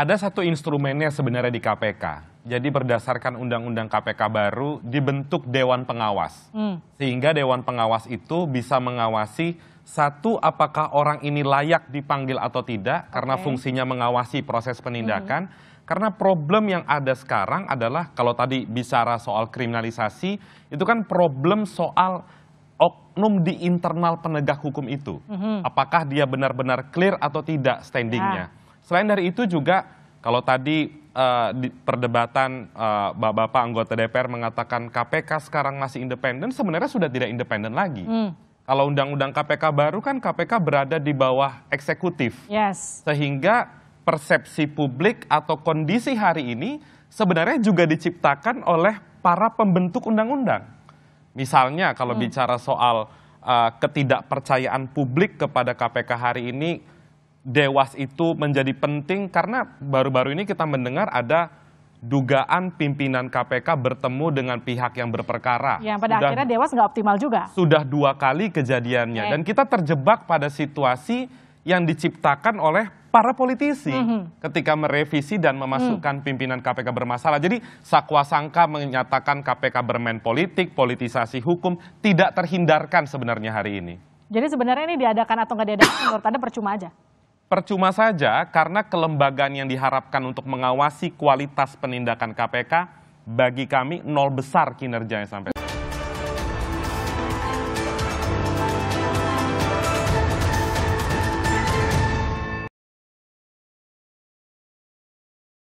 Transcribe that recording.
ada satu instrumennya sebenarnya di KPK. Jadi berdasarkan undang-undang KPK baru dibentuk dewan pengawas. Hmm. Sehingga dewan pengawas itu bisa mengawasi satu apakah orang ini layak dipanggil atau tidak okay. karena fungsinya mengawasi proses penindakan. Hmm. Karena problem yang ada sekarang adalah kalau tadi bicara soal kriminalisasi, itu kan problem soal oknum di internal penegak hukum itu. -hmm. Apakah dia benar-benar clear atau tidak standingnya. Ya. Selain dari itu juga kalau tadi uh, di perdebatan uh, eh, Bapak anggota DPR mengatakan KPK sekarang masih independen, sebenarnya sudah tidak independen lagi. Hmm. Kalau undang-undang KPK baru kan KPK berada di bawah eksekutif. Yes. Sehingga persepsi publik atau kondisi hari ini sebenarnya juga diciptakan oleh para pembentuk undang-undang. Misalnya kalau hmm. bicara soal uh, ketidakpercayaan publik kepada KPK hari ini Dewas itu menjadi penting karena baru-baru ini kita mendengar ada dugaan pimpinan KPK bertemu dengan pihak yang berperkara. Yang pada sudah, akhirnya Dewas nggak optimal juga. Sudah dua kali kejadiannya. Okay. Dan kita terjebak pada situasi yang diciptakan oleh para politisi mm -hmm. ketika merevisi dan memasukkan mm. pimpinan KPK bermasalah. Jadi sakwa sangka menyatakan KPK bermain politik, politisasi hukum tidak terhindarkan sebenarnya hari ini. Jadi sebenarnya ini diadakan atau nggak diadakan menurut Anda percuma aja? Percuma saja karena kelembagaan yang diharapkan untuk mengawasi kualitas penindakan KPK bagi kami nol besar kinerjanya sampai